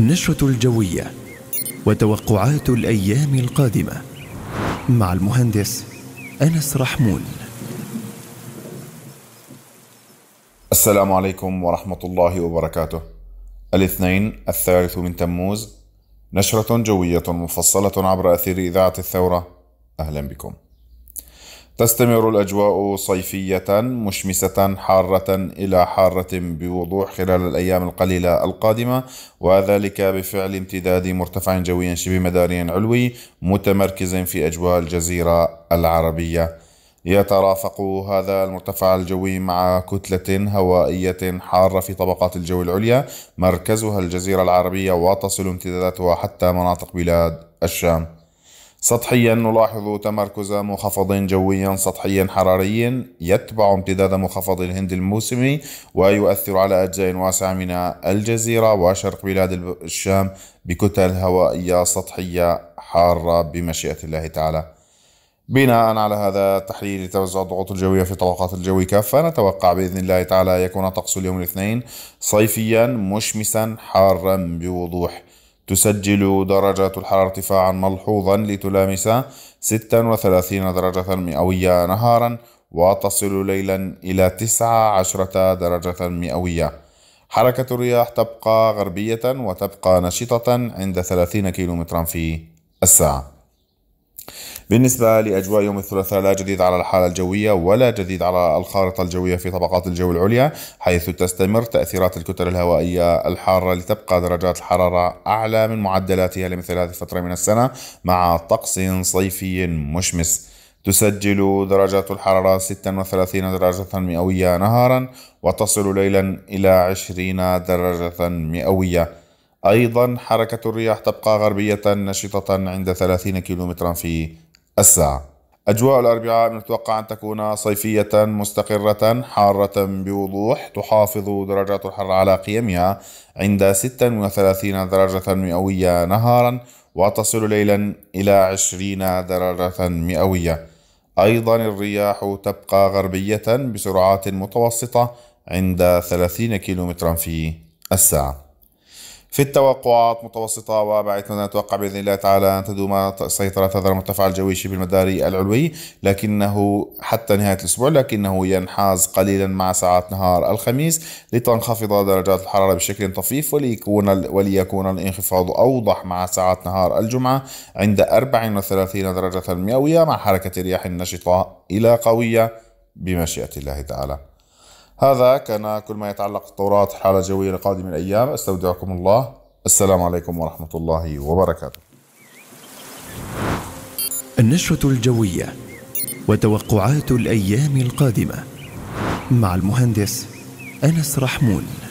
النشرة الجوية وتوقعات الأيام القادمة مع المهندس أنس رحمون السلام عليكم ورحمة الله وبركاته الاثنين الثالث من تموز نشرة جوية مفصلة عبر أثير إذاعة الثورة أهلا بكم تستمر الأجواء صيفية مشمسة حارة إلى حارة بوضوح خلال الأيام القليلة القادمة وذلك بفعل امتداد مرتفع جوي شبه مداري علوي متمركز في أجواء الجزيرة العربية يترافق هذا المرتفع الجوي مع كتلة هوائية حارة في طبقات الجو العليا مركزها الجزيرة العربية وتصل امتداداتها حتى مناطق بلاد الشام سطحيا نلاحظ تمركز منخفض جوي سطحي حراري يتبع امتداد منخفض الهند الموسمي ويؤثر على أجزاء واسعة من الجزيرة وشرق بلاد الشام بكتل هوائية سطحية حارة بمشيئة الله تعالى بناء على هذا تحليل توزع الضغوط الجوية في طبقات الجو كافة نتوقع بإذن الله تعالى يكون طقس اليوم الاثنين صيفيا مشمسا حارا بوضوح تسجل درجات الحرارة ارتفاعا ملحوظا لتلامس 36 درجة مئوية نهارا وتصل ليلا إلى 19 درجة مئوية حركة الرياح تبقى غربية وتبقى نشطة عند 30 كيلومترا في الساعة بالنسبة لأجواء يوم الثلاثاء لا جديد على الحالة الجوية ولا جديد على الخارطة الجوية في طبقات الجو العليا حيث تستمر تأثيرات الكتل الهوائية الحارة لتبقى درجات الحرارة أعلى من معدلاتها لمثل هذه الفترة من السنة مع طقس صيفي مشمس تسجل درجات الحرارة 36 درجة مئوية نهارا وتصل ليلا إلى 20 درجة مئوية أيضا حركة الرياح تبقى غربية نشطة عند 30 كيلومترا في الساعة أجواء الأربعاء نتوقع أن تكون صيفية مستقرة حارة بوضوح تحافظ درجات الحرارة على قيمها عند 36 درجة مئوية نهارا وتصل ليلا إلى 20 درجة مئوية أيضا الرياح تبقى غربية بسرعات متوسطة عند 30 كم في الساعة في التوقعات متوسطة ما نتوقع بإذن الله تعالى أن تدوم سيطرة هذا المرتفع الجويشي بالمداري العلوي لكنه حتى نهاية الأسبوع لكنه ينحاز قليلا مع ساعات نهار الخميس لتنخفض درجات الحرارة بشكل طفيف وليكون وليكون الانخفاض أوضح مع ساعات نهار الجمعة عند 34 درجة مئوية مع حركة رياح نشطة إلى قوية بمشيئة الله تعالى هذا كان كل ما يتعلق بالتوراة حالة جوية لقادم الأيام أستودعكم الله السلام عليكم ورحمة الله وبركاته النشرة الجوية وتوقعات الأيام القادمة مع المهندس أنس رحمون